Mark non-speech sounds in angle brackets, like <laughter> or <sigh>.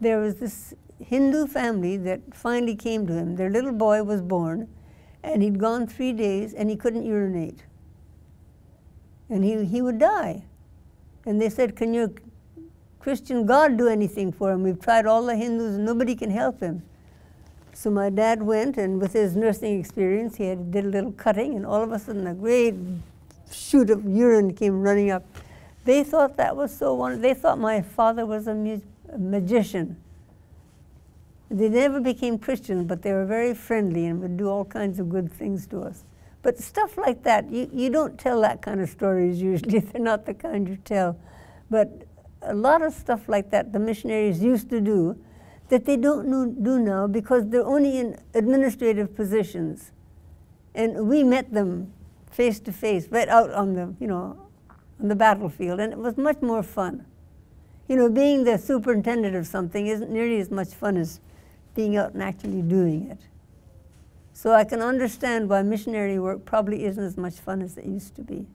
there was this Hindu family that finally came to him. Their little boy was born, and he'd gone three days, and he couldn't urinate. And he, he would die. And they said, Can your Christian God do anything for him? We've tried all the Hindus, and nobody can help him. So my dad went, and with his nursing experience, he had, did a little cutting, and all of a sudden, a great shoot of urine came running up. They thought that was so wonderful. They thought my father was a magician. They never became Christians, but they were very friendly and would do all kinds of good things to us. But stuff like that, you, you don't tell that kind of stories usually. <laughs> They're not the kind you tell. But a lot of stuff like that the missionaries used to do that they don't do now because they're only in administrative positions. And we met them face to face, right out on the, you know, on the battlefield, and it was much more fun you know, being the superintendent of something isn't nearly as much fun as being out and actually doing it. So I can understand why missionary work probably isn't as much fun as it used to be.